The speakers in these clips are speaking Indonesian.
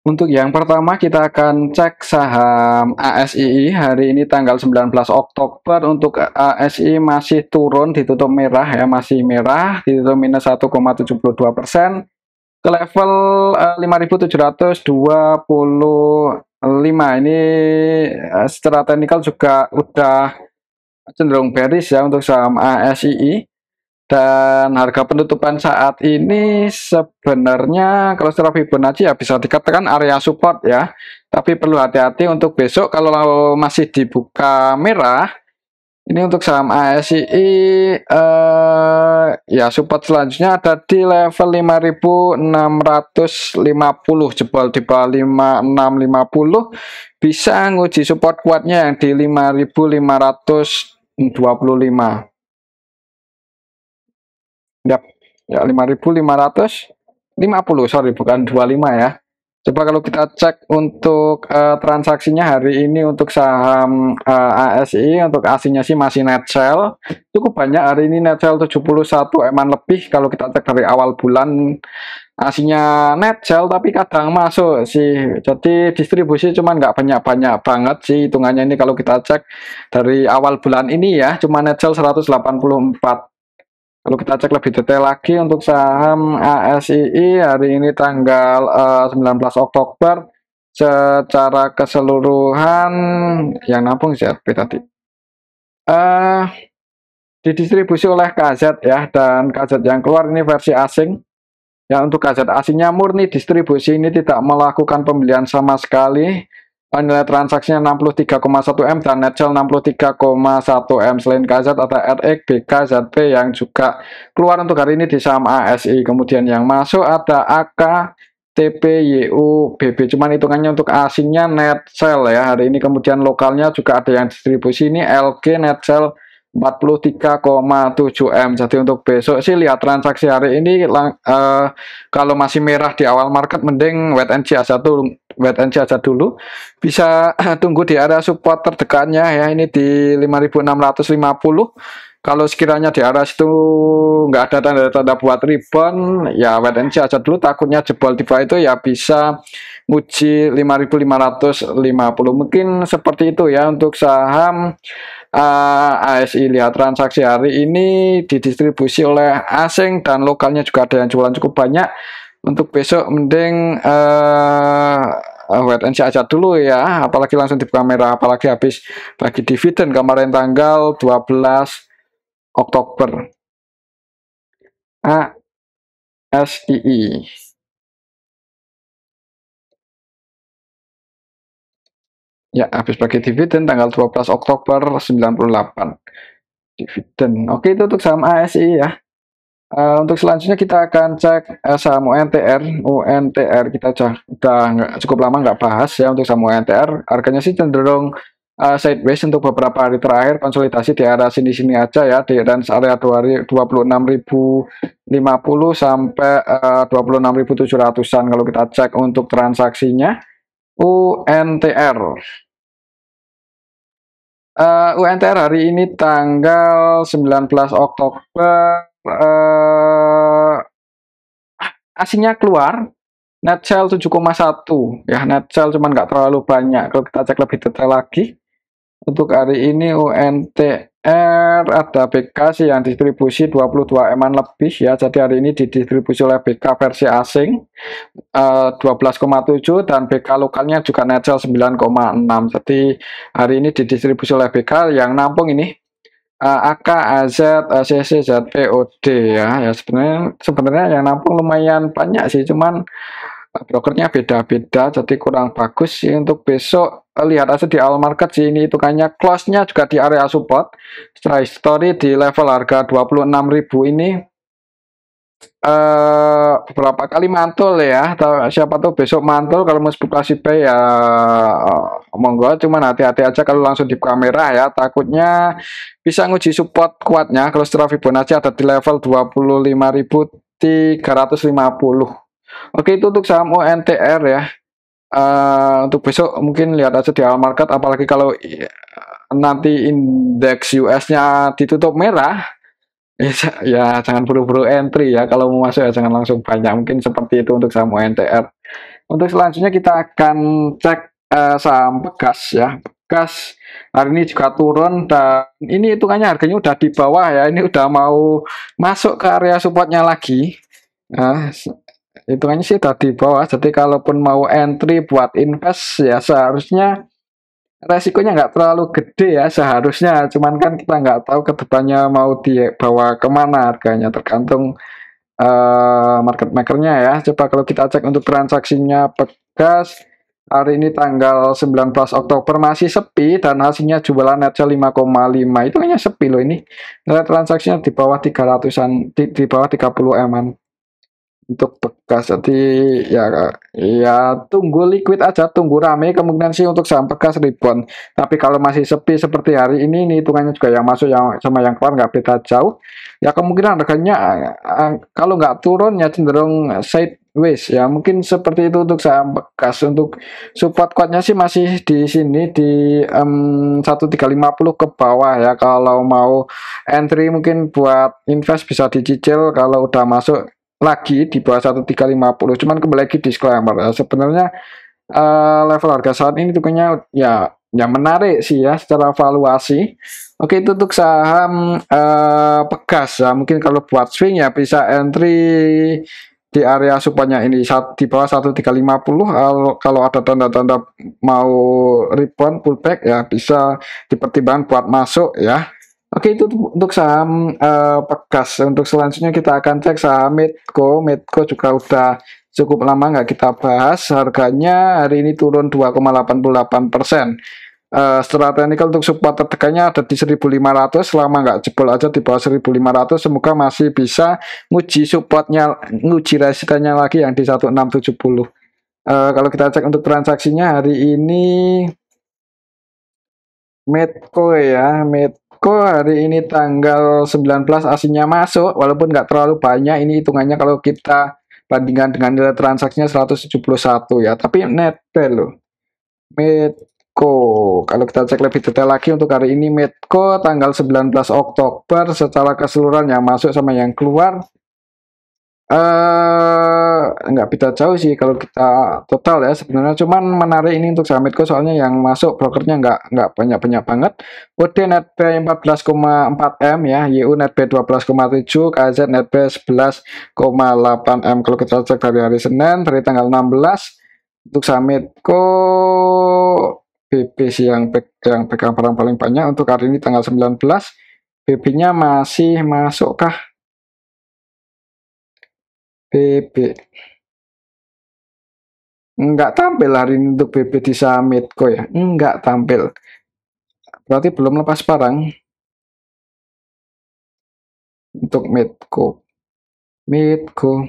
Untuk yang pertama kita akan cek saham ASII hari ini tanggal 19 Oktober untuk ASII masih turun ditutup merah ya masih merah ditutup minus 1,72 persen ke level eh, uh, 5.725 ini eh, secara teknikal juga udah cenderung bearish ya untuk saham ASII dan harga penutupan saat ini sebenarnya kalau secara Fibonacci ya bisa dikatakan area support ya. Tapi perlu hati-hati untuk besok kalau masih dibuka merah. Ini untuk saham ASI eh, ya support selanjutnya ada di level 5650 jebol di bawah 5650 bisa nguji support kuatnya yang di 5525. Yap. Ya 5550 ya, sorry bukan 25 ya. Coba kalau kita cek untuk uh, transaksinya hari ini untuk saham uh, eh, ASI untuk ASI-nya sih masih net sell. Cukup banyak hari ini net sell 71 eman lebih kalau kita cek dari awal bulan aslinya net sell tapi kadang masuk sih. Jadi distribusi cuman nggak banyak-banyak banget sih hitungannya ini kalau kita cek dari awal bulan ini ya cuma net sell 184 kalau kita cek lebih detail lagi untuk saham ASII hari ini tanggal uh, eh, 19 Oktober secara keseluruhan yang nampung ZP tadi. Uh, didistribusi oleh KZ ya dan KZ yang keluar ini versi asing. Ya untuk KZ asingnya murni distribusi ini tidak melakukan pembelian sama sekali nilai transaksinya 63,1 M dan Netgel 63,1 M selain KZ atau RX, BK, yang juga keluar untuk hari ini di saham ASI kemudian yang masuk ada AK, TPYU, BB cuman hitungannya untuk asingnya Netgel ya hari ini kemudian lokalnya juga ada yang distribusi ini LG, Netgel, 43,7 M. Jadi untuk besok sih lihat transaksi hari ini lang, uh, kalau masih merah di awal market mending wait and see aja dulu, wait and see aja dulu. Bisa tunggu di area support terdekatnya ya ini di 5650. Kalau sekiranya di area situ nggak ada tanda-tanda buat ribbon ya wait and see aja dulu takutnya jebol di bawah itu ya bisa nguji 5550. Mungkin seperti itu ya untuk saham uh, ASI lihat transaksi hari ini didistribusi oleh asing dan lokalnya juga ada yang jualan cukup banyak untuk besok mending uh, wait and see aja dulu ya apalagi langsung dibuka merah apalagi habis bagi dividen kemarin tanggal 12 Oktober ASII Ya, habis bagi dividen tanggal 12 Oktober 98. Dividen. Oke, itu untuk saham ASI ya. Uh, untuk selanjutnya kita akan cek eh, saham UNTR. UNTR kita sudah udah cukup lama nggak bahas ya untuk saham UNTR. Harganya sih cenderung uh, sideways untuk beberapa hari terakhir konsolidasi di area sini-sini aja ya di range area 26.050 sampai uh, 26.700-an kalau kita cek untuk transaksinya UNTR. Uh, eh, UNTR hari ini tanggal 19 Oktober uh, eh, asingnya keluar net sell 7,1 ya net sell cuman nggak terlalu banyak kalau kita cek lebih detail lagi untuk hari ini UNTR ada BK sih yang distribusi 22 eman lebih ya. Jadi hari ini didistribusi oleh BK versi asing eh, uh, 12,7 dan BK lokalnya juga netel 9,6. Jadi hari ini didistribusi oleh BK yang nampung ini uh, eh, AK, AZ, ACC, ZPOD ya. Ya sebenarnya sebenarnya yang nampung lumayan banyak sih, cuman brokernya beda-beda jadi kurang bagus sih untuk besok lihat aja di all market sih ini hitungannya close-nya juga di area support setelah story di level harga 26.000 ini uh, beberapa kali mantul ya atau siapa tuh besok mantul kalau mau spekulasi pay ya monggo cuman hati-hati aja kalau langsung di kamera ya takutnya bisa nguji support kuatnya kalau setelah Fibonacci ada di level 25.350 Oke, itu untuk saham UNTR ya. Uh, untuk besok mungkin lihat aja di awal market, apalagi kalau nanti indeks US-nya ditutup merah, ya, ya jangan buru-buru entry ya kalau mau masuk ya jangan langsung banyak mungkin seperti itu untuk saham UNTR untuk selanjutnya kita akan cek uh, saham Pegas ya Pegas hari ini juga turun dan ini hitungannya harganya udah di bawah ya ini udah mau masuk ke area supportnya lagi Nah, hitungannya sih tadi bawah jadi kalaupun mau entry buat invest ya seharusnya resikonya nggak terlalu gede ya seharusnya cuman kan kita nggak tahu kedepannya mau mau dibawa kemana harganya tergantung uh, market makernya ya coba kalau kita cek untuk transaksinya pegas hari ini tanggal 19 Oktober masih sepi dan hasilnya jualan netnya 5,5 itu hanya sepi loh ini transaksinya di bawah 300an di, di bawah 30 eman untuk bekas jadi ya ya tunggu liquid aja tunggu rame kemungkinan sih untuk saham bekas rebound tapi kalau masih sepi seperti hari ini ini hitungannya juga yang masuk yang sama yang keluar nggak beda jauh ya kemungkinan harganya eh, eh, kalau nggak turun ya cenderung sideways ya mungkin seperti itu untuk saham bekas untuk support kuatnya sih masih di sini di um, 1350 ke bawah ya kalau mau entry mungkin buat invest bisa dicicil kalau udah masuk lagi di bawah 1350 cuman kembali lagi disclaimer ya, sebenarnya uh, level harga saat ini tukangnya ya yang menarik sih ya secara valuasi oke itu untuk saham uh, pegas ya mungkin kalau buat swing ya bisa entry di area supanya ini saat di bawah 1350 kalau, kalau ada tanda-tanda mau rebound pullback ya bisa dipertimbangkan buat masuk ya Oke itu untuk saham uh, Pegas. Untuk selanjutnya kita akan cek saham Medco. Medco juga udah cukup lama nggak kita bahas. Harganya hari ini turun 2,88 persen. Uh, secara teknikal untuk support tertekannya ada di 1500 selama nggak jebol aja di bawah 1500 semoga masih bisa nguji supportnya nguji resistennya lagi yang di 1670 uh, eh, kalau kita cek untuk transaksinya hari ini Medco ya, Med Kok hari ini tanggal 19 aslinya masuk walaupun nggak terlalu banyak ini hitungannya kalau kita bandingkan dengan nilai transaksinya 171 ya tapi net value Medco kalau kita cek lebih detail lagi untuk hari ini Medco tanggal 19 Oktober secara keseluruhan yang masuk sama yang keluar eh uh, nggak bisa jauh sih kalau kita total ya sebenarnya cuman menarik ini untuk Samitco soalnya yang masuk brokernya nggak nggak banyak banyak banget UD NetB 14,4 m ya YU NetB 12,7 KZ NetB 11,8 m kalau kita cek dari hari Senin dari tanggal 16 untuk Samitco BP sih yang pe yang pegang barang paling banyak untuk hari ini tanggal 19 BP-nya masih masuk kah BB Enggak tampil hari ini untuk BB di summit kok ya Enggak tampil berarti belum lepas parang untuk Medco Medco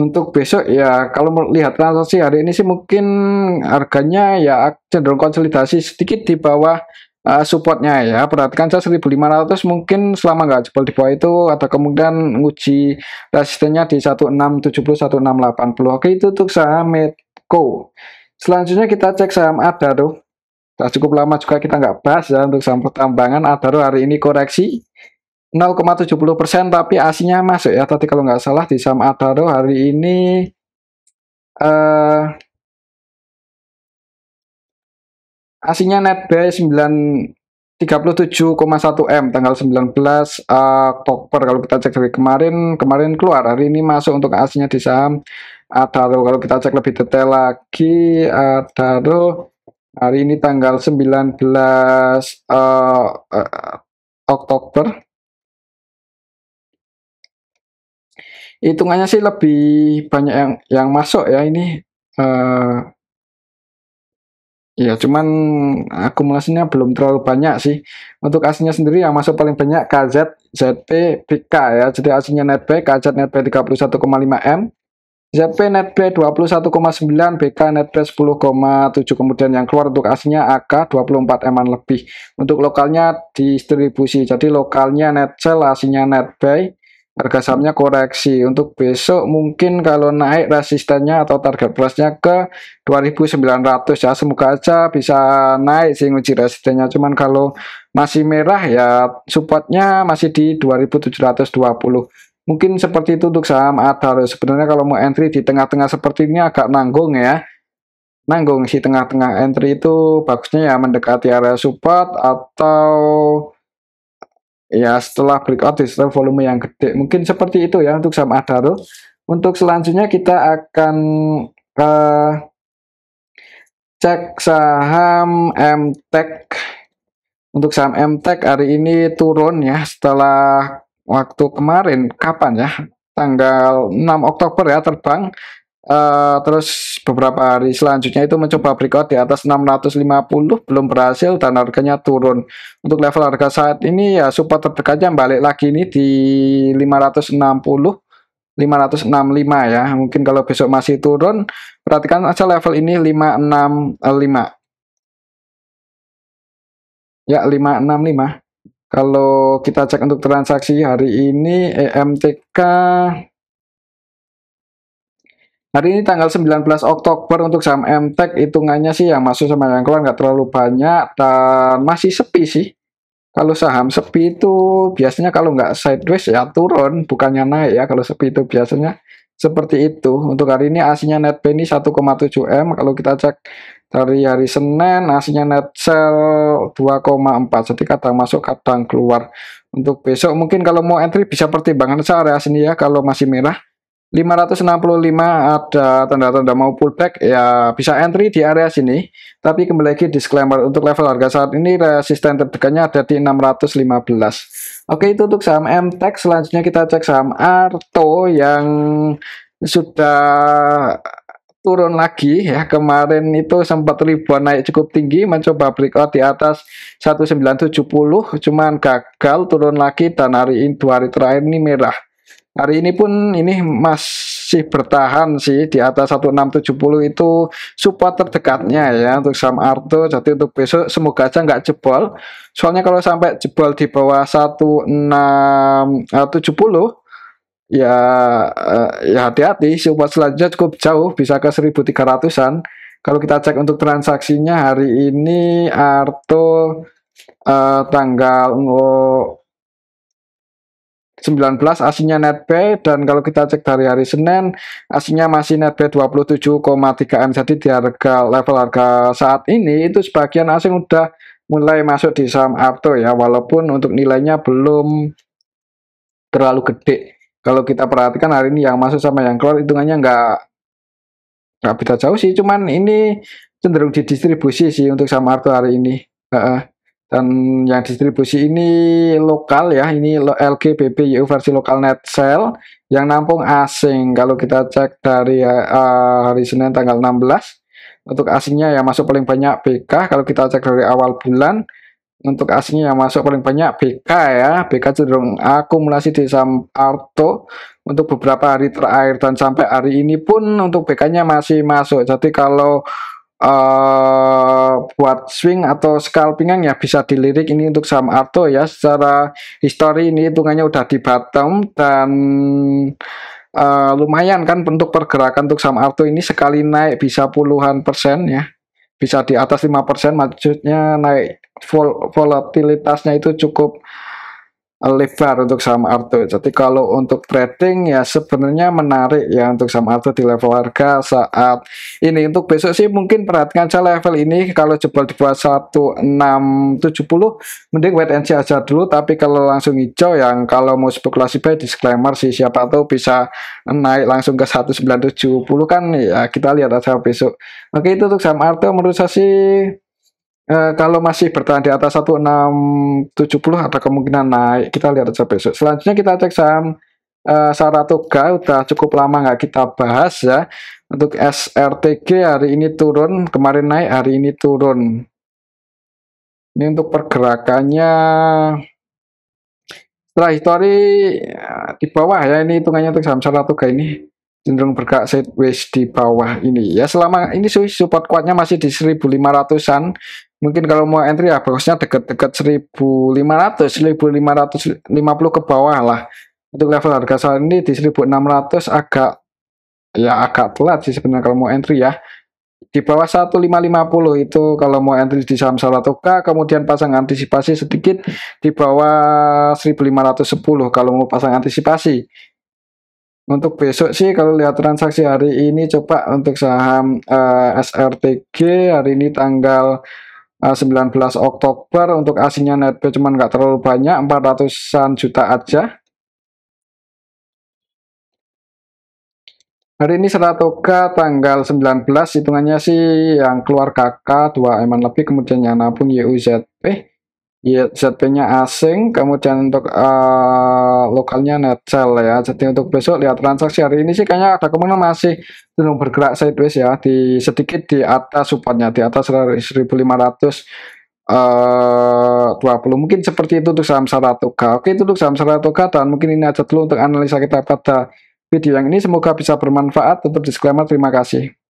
untuk besok ya kalau melihat transaksi hari ini sih mungkin harganya ya cenderung konsolidasi sedikit di bawah uh, supportnya ya perhatikan saya 1500 mungkin selama nggak jebol di bawah itu atau kemudian nguji resistennya di 1670 1680 oke itu untuk saham Medco selanjutnya kita cek saham Adaro nah, cukup lama juga kita nggak bahas ya untuk saham pertambangan Adaro hari ini koreksi 0,70% tapi asinya masuk ya tadi kalau nggak salah di saham Adaro hari ini uh, aslinya net buy 9371 M tanggal 19 eh, Oktober kalau kita cek dari kemarin kemarin keluar hari ini masuk untuk aslinya di saham Adaro kalau kita cek lebih detail lagi Adaro hari ini tanggal 19 uh, uh, Oktober hitungannya sih lebih banyak yang yang masuk ya ini eh, Ya, cuman akumulasinya belum terlalu banyak sih. Untuk aslinya sendiri yang masuk paling banyak KZ, ZP, BK ya. Jadi aslinya netback, KZ netback 31,5M, ZP netback 21,9, BK netback 10,7. Kemudian yang keluar untuk aslinya AK 24 m lebih. Untuk lokalnya distribusi. Jadi lokalnya netcell, aslinya netback harga sahamnya koreksi untuk besok mungkin kalau naik resistennya atau target plusnya ke 2900 ya semoga aja bisa naik sih uji resistennya cuman kalau masih merah ya supportnya masih di 2720 mungkin seperti itu untuk saham Adaro sebenarnya kalau mau entry di tengah-tengah seperti ini agak nanggung ya nanggung si tengah-tengah entry itu bagusnya ya mendekati area support atau ya setelah breakout di setelah volume yang gede mungkin seperti itu ya untuk saham Adaro untuk selanjutnya kita akan uh, cek saham MTech untuk saham MTech hari ini turun ya setelah waktu kemarin kapan ya tanggal 6 Oktober ya terbang Uh, terus beberapa hari selanjutnya itu mencoba breakout di atas 650 belum berhasil dan harganya turun. Untuk level harga saat ini ya support terdekatnya balik lagi ini di 560 565 ya. Mungkin kalau besok masih turun perhatikan aja level ini 565. Ya 565. Kalau kita cek untuk transaksi hari ini EMTK Hari ini tanggal 19 Oktober untuk saham MTEK hitungannya sih yang masuk sama yang keluar nggak terlalu banyak dan masih sepi sih. Kalau saham sepi itu biasanya kalau nggak sideways ya turun, bukannya naik ya kalau sepi itu biasanya seperti itu. Untuk hari ini aslinya net penny 1,7 M, kalau kita cek dari hari Senin aslinya net sell 2,4, jadi kadang masuk kadang keluar. Untuk besok mungkin kalau mau entry bisa pertimbangan saya area sini ya kalau masih merah 565 ada tanda-tanda mau pullback ya bisa entry di area sini tapi kembali lagi disclaimer untuk level harga saat ini resisten terdekatnya ada di 615 oke itu untuk saham MTEK selanjutnya kita cek saham Arto yang sudah turun lagi ya kemarin itu sempat ribuan naik cukup tinggi mencoba breakout di atas 1970 cuman gagal turun lagi dan hari ini dua hari terakhir ini merah Hari ini pun ini masih bertahan sih di atas 1670 itu support terdekatnya ya untuk saham Arto. Jadi untuk besok semoga aja nggak jebol. Soalnya kalau sampai jebol di bawah 1670 ya eh, ya hati-hati support selanjutnya cukup jauh bisa ke 1300-an. Kalau kita cek untuk transaksinya hari ini Arto uh, tanggal oh, 19 aslinya buy dan kalau kita cek dari hari Senin aslinya masih net buy 27,3M jadi di harga level harga saat ini itu sebagian asing udah mulai masuk di saham Arto ya walaupun untuk nilainya belum terlalu gede kalau kita perhatikan hari ini yang masuk sama yang keluar hitungannya nggak nggak beda jauh sih cuman ini cenderung didistribusi sih untuk saham Arto hari ini uh -uh dan yang distribusi ini lokal ya ini LGBPU versi lokal net netsel yang nampung asing kalau kita cek dari uh, hari Senin tanggal 16 untuk asingnya yang masuk paling banyak BK kalau kita cek dari awal bulan untuk asingnya yang masuk paling banyak BK ya BK cenderung akumulasi di saham Arto untuk beberapa hari terakhir dan sampai hari ini pun untuk BK nya masih masuk jadi kalau Eh, buat swing atau scalpingan ya bisa dilirik ini untuk saham Arto ya secara histori ini hitungannya udah di bottom dan uh, lumayan kan bentuk pergerakan untuk saham Arto ini sekali naik bisa puluhan persen ya bisa di atas 5% maksudnya naik vol volatilitasnya itu cukup lebar untuk saham Arto. Jadi kalau untuk trading ya sebenarnya menarik ya untuk saham Arto di level harga saat ini. Untuk besok sih mungkin perhatikan saja level ini kalau jebol di bawah 1670 mending wait and see aja dulu tapi kalau langsung hijau yang kalau mau spekulasi baik disclaimer sih siapa tahu bisa naik langsung ke 1970 kan ya kita lihat aja besok. Oke itu untuk saham Arto menurut saya sih Eh, kalau masih bertahan di atas 1670 ada kemungkinan naik. Kita lihat aja besok. Selanjutnya kita cek saham uh, Saratoga udah cukup lama nggak kita bahas ya. Untuk SRTG hari ini turun, kemarin naik, hari ini turun. Ini untuk pergerakannya setelah histori eh, di bawah ya ini hitungannya untuk saham Saratoga ini cenderung bergerak sideways di bawah ini ya selama ini support kuatnya masih di 1500-an mungkin kalau mau entry ya bagusnya deket-deket 1500 1550 ke bawah lah untuk level harga saat ini di 1600 agak ya agak telat sih sebenarnya kalau mau entry ya di bawah 1550 itu kalau mau entry di saham Salatoga kemudian pasang antisipasi sedikit di bawah 1510 kalau mau pasang antisipasi untuk besok sih kalau lihat transaksi hari ini coba untuk saham uh, eh, SRTG hari ini tanggal 19 ah, Oktober untuk asingnya netpay cuman nggak terlalu banyak 400an juta aja hari ini seratoka tanggal 19 hitungannya sih yang keluar KK 2 eman lebih kemudian yang nabung YUZP ZP-nya iya, asing, kemudian untuk uh, lokalnya net ya. Jadi untuk besok lihat transaksi hari ini sih kayaknya ada kemana masih belum bergerak sideways ya, di sedikit di atas supportnya, di atas 1500 uh, 20. Mungkin seperti itu untuk saham Saratoga. Oke, itu untuk saham Saratoga dan mungkin ini aja dulu untuk analisa kita pada video yang ini. Semoga bisa bermanfaat. Tetap disclaimer, terima kasih.